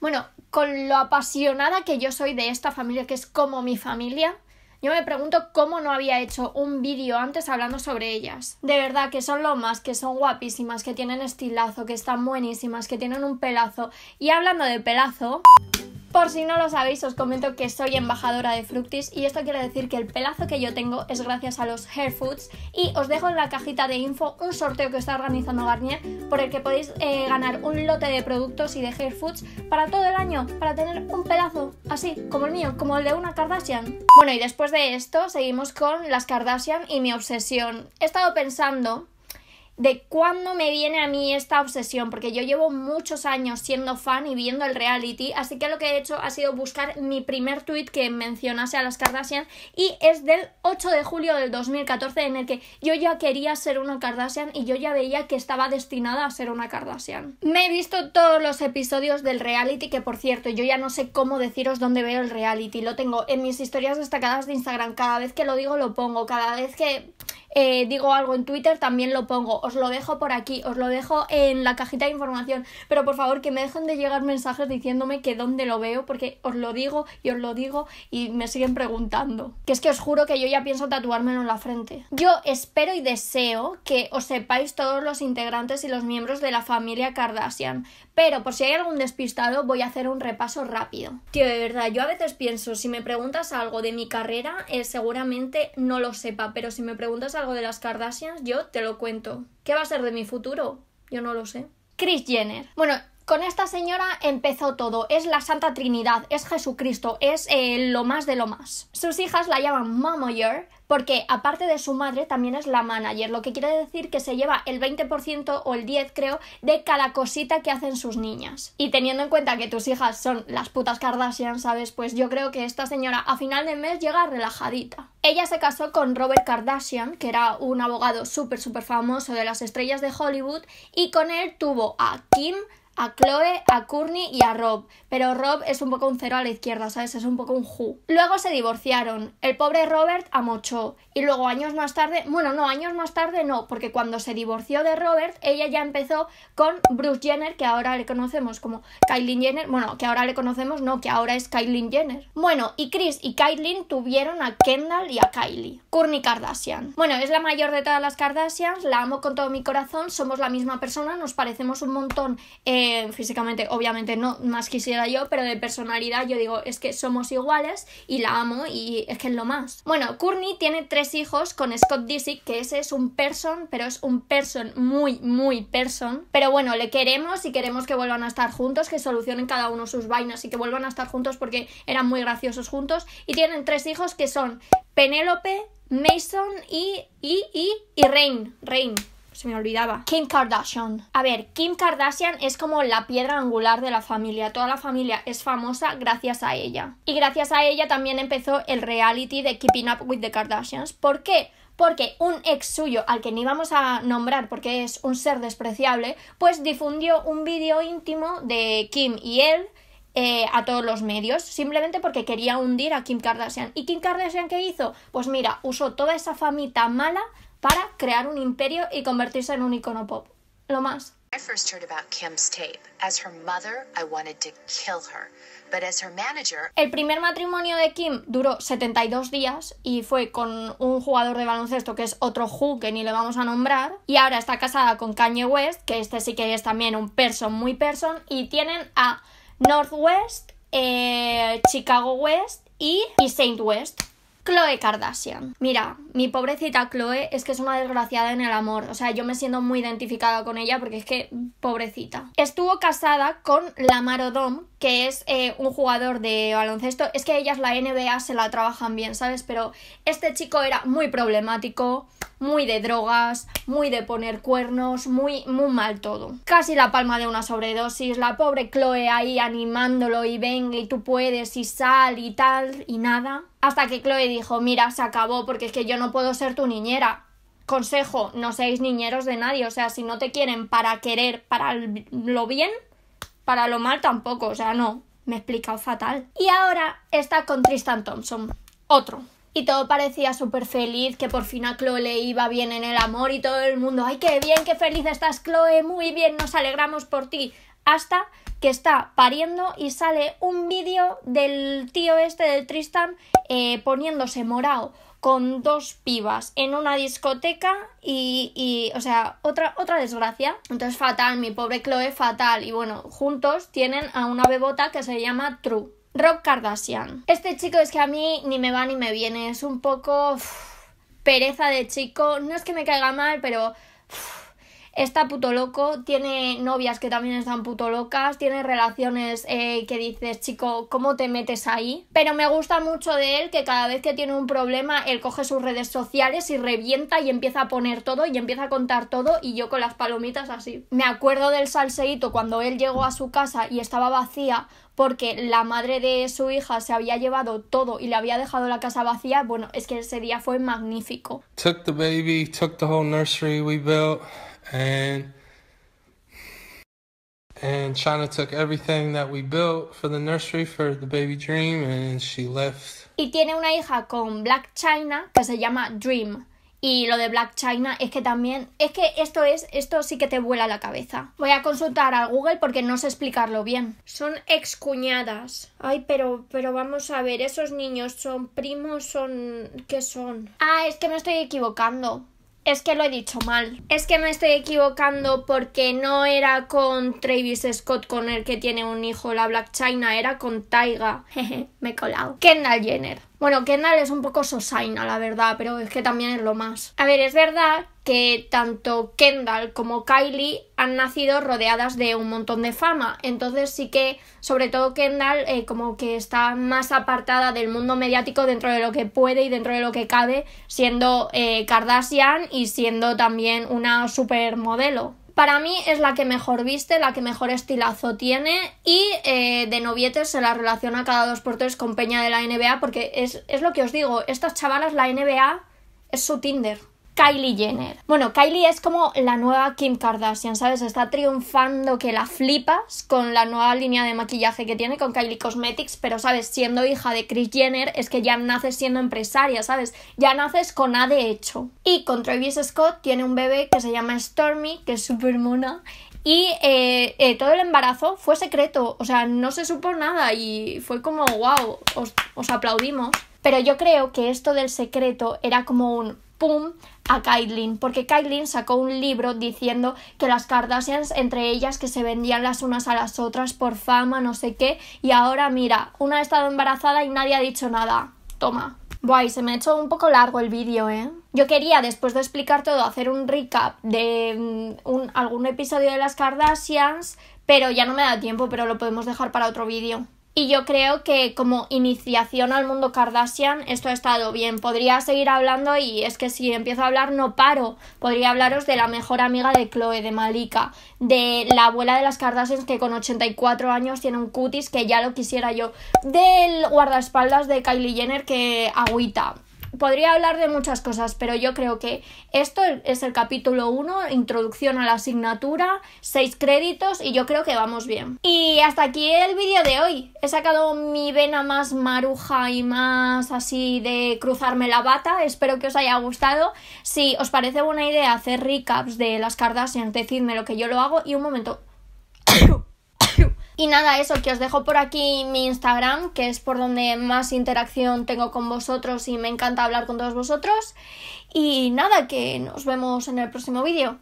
Bueno, con lo apasionada que yo soy de esta familia, que es como mi familia, yo me pregunto cómo no había hecho un vídeo antes hablando sobre ellas. De verdad que son lo más, que son guapísimas, que tienen estilazo, que están buenísimas, que tienen un pelazo. Y hablando de pelazo... Por si no lo sabéis, os comento que soy embajadora de Fructis y esto quiere decir que el pelazo que yo tengo es gracias a los Hair Foods y os dejo en la cajita de info un sorteo que está organizando Garnier por el que podéis eh, ganar un lote de productos y de Hair Foods para todo el año, para tener un pelazo así, como el mío, como el de una Kardashian. Bueno, y después de esto seguimos con las Kardashian y mi obsesión. He estado pensando de cuándo me viene a mí esta obsesión, porque yo llevo muchos años siendo fan y viendo el reality, así que lo que he hecho ha sido buscar mi primer tuit que mencionase a las Kardashian y es del 8 de julio del 2014 en el que yo ya quería ser una Kardashian y yo ya veía que estaba destinada a ser una Kardashian. Me he visto todos los episodios del reality que por cierto yo ya no sé cómo deciros dónde veo el reality, lo tengo en mis historias destacadas de Instagram, cada vez que lo digo lo pongo, cada vez que eh, digo algo en Twitter, también lo pongo. Os lo dejo por aquí, os lo dejo en la cajita de información. Pero por favor, que me dejen de llegar mensajes diciéndome que dónde lo veo, porque os lo digo y os lo digo y me siguen preguntando. Que es que os juro que yo ya pienso tatuármelo en la frente. Yo espero y deseo que os sepáis todos los integrantes y los miembros de la familia Kardashian, pero por si hay algún despistado, voy a hacer un repaso rápido. Tío, de verdad, yo a veces pienso, si me preguntas algo de mi carrera, eh, seguramente no lo sepa, pero si me preguntas algo de las Kardashians, yo te lo cuento. ¿Qué va a ser de mi futuro? Yo no lo sé. Chris Jenner. Bueno, con esta señora empezó todo. Es la Santa Trinidad, es Jesucristo, es eh, lo más de lo más. Sus hijas la llaman Mamoyer porque aparte de su madre también es la manager, lo que quiere decir que se lleva el 20% o el 10 creo de cada cosita que hacen sus niñas. Y teniendo en cuenta que tus hijas son las putas Kardashian, ¿sabes? Pues yo creo que esta señora a final de mes llega relajadita. Ella se casó con Robert Kardashian, que era un abogado súper súper famoso de las estrellas de Hollywood, y con él tuvo a Kim, a Chloe, a Courtney y a Rob. Pero Rob es un poco un cero a la izquierda, ¿sabes? Es un poco un ju. Luego se divorciaron. El pobre Robert amochó. Y luego años más tarde, bueno, no, años más tarde no, porque cuando se divorció de Robert, ella ya empezó con Bruce Jenner, que ahora le conocemos como Kylie Jenner. Bueno, que ahora le conocemos, no, que ahora es Kylie Jenner. Bueno, y Chris y Kylie tuvieron a Kendall y a Kylie. Courtney Kardashian. Bueno, es la mayor de todas las Kardashians, la amo con todo mi corazón, somos la misma persona, nos parecemos un montón. Eh, físicamente obviamente no más quisiera yo, pero de personalidad yo digo, es que somos iguales y la amo y es que es lo más. Bueno, Courtney tiene tres hijos con Scott Disick, que ese es un person, pero es un person muy, muy person. Pero bueno, le queremos y queremos que vuelvan a estar juntos, que solucionen cada uno sus vainas y que vuelvan a estar juntos porque eran muy graciosos juntos. Y tienen tres hijos que son Penélope, Mason y, y, y, y Rain. Rain se me olvidaba. Kim Kardashian. A ver, Kim Kardashian es como la piedra angular de la familia. Toda la familia es famosa gracias a ella. Y gracias a ella también empezó el reality de Keeping Up with the Kardashians. ¿Por qué? Porque un ex suyo, al que ni vamos a nombrar porque es un ser despreciable, pues difundió un vídeo íntimo de Kim y él eh, a todos los medios, simplemente porque quería hundir a Kim Kardashian. ¿Y Kim Kardashian qué hizo? Pues mira, usó toda esa famita mala para crear un imperio y convertirse en un icono pop. Lo más. El primer matrimonio de Kim duró 72 días y fue con un jugador de baloncesto que es otro Who que ni le vamos a nombrar. Y ahora está casada con Kanye West, que este sí que es también un person muy person. Y tienen a Northwest, eh, Chicago West y, y Saint West. Chloe Kardashian. Mira, mi pobrecita Chloe es que es una desgraciada en el amor. O sea, yo me siento muy identificada con ella porque es que, pobrecita. Estuvo casada con Lamar Odom, que es eh, un jugador de baloncesto. Es que ellas la NBA se la trabajan bien, ¿sabes? Pero este chico era muy problemático, muy de drogas, muy de poner cuernos, muy, muy mal todo. Casi la palma de una sobredosis, la pobre Chloe ahí animándolo y venga y tú puedes y sal y tal y nada. Hasta que Chloe dijo, mira, se acabó porque es que yo no puedo ser tu niñera. Consejo, no seáis niñeros de nadie, o sea, si no te quieren para querer, para lo bien, para lo mal tampoco, o sea, no, me he explicado fatal. Y ahora está con Tristan Thompson, otro. Y todo parecía súper feliz, que por fin a Chloe le iba bien en el amor y todo el mundo, ay, qué bien, qué feliz estás Chloe, muy bien, nos alegramos por ti hasta que está pariendo y sale un vídeo del tío este del Tristan eh, poniéndose morado con dos pibas en una discoteca y, o sea, otra, otra desgracia. Entonces fatal, mi pobre Chloe fatal. Y bueno, juntos tienen a una bebota que se llama True. Rob Kardashian. Este chico es que a mí ni me va ni me viene. Es un poco... pereza de chico. No es que me caiga mal, pero está puto loco, tiene novias que también están puto locas, tiene relaciones eh, que dices, chico, ¿cómo te metes ahí? Pero me gusta mucho de él que cada vez que tiene un problema, él coge sus redes sociales y revienta y empieza a poner todo y empieza a contar todo y yo con las palomitas así. Me acuerdo del salseíto cuando él llegó a su casa y estaba vacía, porque la madre de su hija se había llevado todo y le había dejado la casa vacía, bueno, es que ese día fue magnífico. the baby, took the whole nursery we built and China took everything that we built for the nursery for the baby dream and she left. Y tiene una hija con Black China que se llama Dream. Y lo de Black China es que también, es que esto es, esto sí que te vuela la cabeza. Voy a consultar a Google porque no sé explicarlo bien. Son excuñadas. Ay, pero, pero vamos a ver, esos niños son primos, son, ¿qué son? Ah, es que me estoy equivocando. Es que lo he dicho mal. Es que me estoy equivocando porque no era con Travis Scott con el que tiene un hijo la Black China, era con Taiga. Jeje, me he colado. Kendall Jenner. Bueno, Kendall es un poco sosaina, la verdad, pero es que también es lo más. A ver, es verdad que tanto Kendall como Kylie han nacido rodeadas de un montón de fama, entonces sí que, sobre todo Kendall, eh, como que está más apartada del mundo mediático dentro de lo que puede y dentro de lo que cabe, siendo eh, Kardashian y siendo también una supermodelo. Para mí es la que mejor viste, la que mejor estilazo tiene y eh, de novietes se la relaciona cada dos por tres con Peña de la NBA porque es, es lo que os digo, estas chavalas la NBA es su Tinder. Kylie Jenner. Bueno, Kylie es como la nueva Kim Kardashian, ¿sabes? Está triunfando que la flipas con la nueva línea de maquillaje que tiene con Kylie Cosmetics, pero, ¿sabes? Siendo hija de Kris Jenner, es que ya naces siendo empresaria, ¿sabes? Ya naces con A de hecho. Y con Travis Scott tiene un bebé que se llama Stormy, que es súper mona, y eh, eh, todo el embarazo fue secreto, o sea, no se supo nada y fue como, wow, os aplaudimos. Pero yo creo que esto del secreto era como un, pum a Kaitlyn porque Kaitlyn sacó un libro diciendo que las Kardashians entre ellas que se vendían las unas a las otras por fama, no sé qué, y ahora mira, una ha estado embarazada y nadie ha dicho nada. Toma. Guay, se me ha hecho un poco largo el vídeo, ¿eh? Yo quería, después de explicar todo, hacer un recap de mm, un, algún episodio de las Kardashians, pero ya no me da tiempo, pero lo podemos dejar para otro vídeo. Y yo creo que como iniciación al mundo Kardashian esto ha estado bien. Podría seguir hablando y es que si empiezo a hablar no paro. Podría hablaros de la mejor amiga de Chloe, de Malika, de la abuela de las Kardashians que con 84 años tiene un cutis que ya lo quisiera yo, del guardaespaldas de Kylie Jenner que agüita podría hablar de muchas cosas, pero yo creo que esto es el capítulo 1, introducción a la asignatura, 6 créditos y yo creo que vamos bien. Y hasta aquí el vídeo de hoy. He sacado mi vena más maruja y más así de cruzarme la bata. Espero que os haya gustado. Si os parece buena idea hacer recaps de las Kardashians, decirme lo que yo lo hago y un momento. Y nada, eso, que os dejo por aquí mi Instagram, que es por donde más interacción tengo con vosotros y me encanta hablar con todos vosotros. Y nada, que nos vemos en el próximo vídeo.